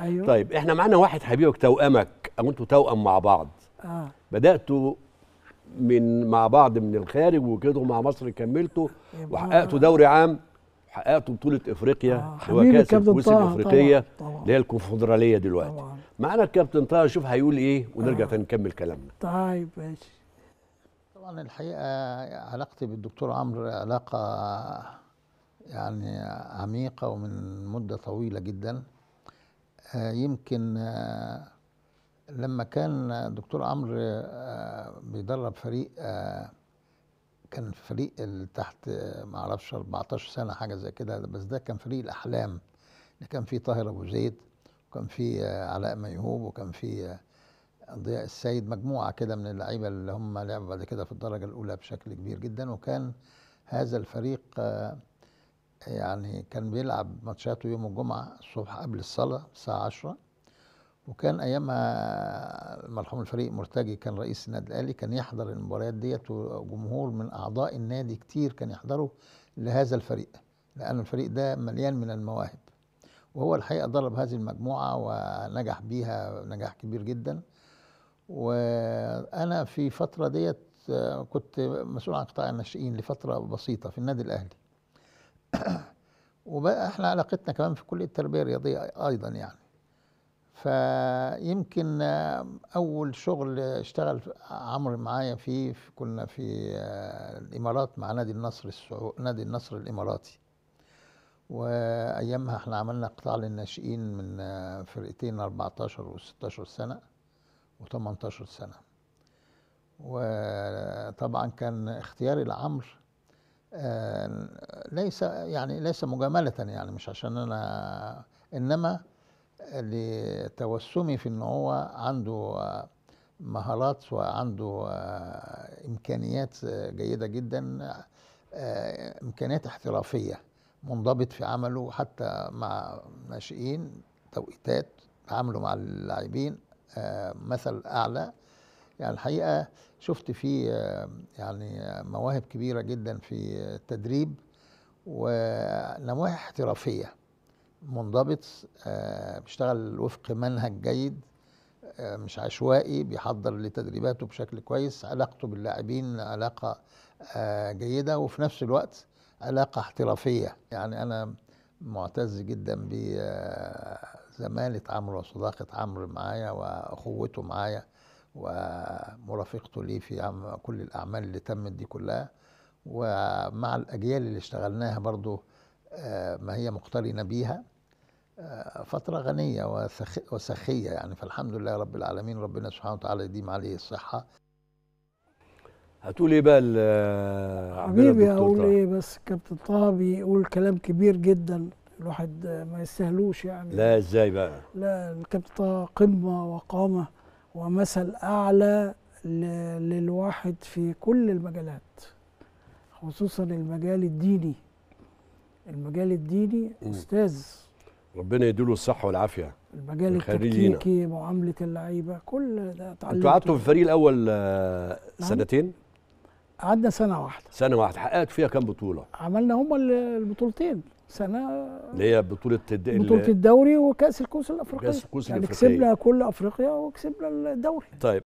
أيوه. طيب احنا معانا واحد حبيبك توأمك او انتوا توأم مع بعض آه. بداتوا من مع بعض من الخارج وكده مع مصر كملتوا وحققتوا دوري عام حققتوا بطوله افريقيا آه. وكاس الكؤوس الافريقيه اللي هي الكونفدراليه دلوقتي معانا الكابتن طه نشوف هيقول ايه ونرجع آه. تاني نكمل كلامنا طيب ماشي طبعا الحقيقه علاقتي بالدكتور عمرو علاقه يعني عميقه ومن مده طويله جدا آه، يمكن آه، لما كان دكتور عمرو آه، بيدرب فريق كان فريق اللي تحت ما اعرفش 14 سنه حاجه زي كده بس ده كان فريق الاحلام اللي كان فيه طاهر ابو زيد وكان فيه علاء ميهوب وكان فيه ضياء السيد مجموعه كده من اللعيبه اللي هم لعبوا بعد كده في الدرجه الاولى بشكل كبير جدا وكان هذا الفريق يعني كان بيلعب ماتشاته يوم الجمعة الصبح قبل الصلاة الساعة 10 وكان أيامها المرحوم الفريق مرتجي كان رئيس النادي الأهلي كان يحضر المباريات ديت وجمهور من أعضاء النادي كتير كان يحضروا لهذا الفريق لأن الفريق ده مليان من المواهب وهو الحقيقة درب هذه المجموعة ونجح بيها نجاح كبير جدا وأنا في فترة ديت كنت مسؤول عن قطاع الناشئين لفترة بسيطة في النادي الأهلي وبقى احنا علاقتنا كمان في كليه التربيه الرياضيه ايضا يعني فيمكن اول شغل اشتغل عمرو معايا فيه كنا في الامارات مع نادي النصر السعو... نادي النصر الاماراتي وايامها احنا عملنا قطاع للناشئين من فرقتين 14 و16 سنه و18 سنه وطبعا كان اختياري لعمرو آه، ليس يعني ليس مجاملة يعني مش عشان أنا إنما لتوسمي في إن هو عنده مهارات وعنده إمكانيات جيدة جدا إمكانيات احترافية منضبط في عمله حتى مع ناشئين توقيتات تعامله مع اللاعبين مثل أعلى يعني الحقيقه شفت فيه يعني مواهب كبيره جدا في التدريب ولمويه احترافيه منضبط آه، بيشتغل وفق منهج جيد آه، مش عشوائي بيحضر لتدريباته بشكل كويس علاقته باللاعبين علاقة آه، جيدة وفي نفس الوقت علاقة احترافية يعني أنا معتز جدا بزمالة عمرو وصداقة عمرو معايا وأخوته معايا ومرافقته لي في كل الأعمال اللي تمت دي كلها ومع الأجيال اللي اشتغلناها برضو آه، ما هي مقترنة بيها آه، فترة غنية وسخية يعني فالحمد لله رب العالمين ربنا سبحانه وتعالى يديم عليه الصحة هتقول ايه بقى حبيبي اقول ايه بس كابتن طه بيقول كلام كبير جدا الواحد ما يستاهلوش يعني لا ازاي بقى لا الكابتن طه قمه وقامه ومثل اعلى للواحد في كل المجالات خصوصا المجال الديني المجال الديني مم. استاذ ربنا يديله الصحه والعافيه المجال التكتيكي معامله اللعيبه كل ده انتوا قعدتوا في الفريق الاول آه، نعم. سنتين قعدنا سنه واحده سنه واحده حققت فيها كام بطوله عملنا هما البطولتين سنه اللي هي بطوله الد... بطوله الدوري وكاس الكؤوس الافريقيه كاس الكؤوس يعني كسبنا كل افريقيا وكسبنا الدوري طيب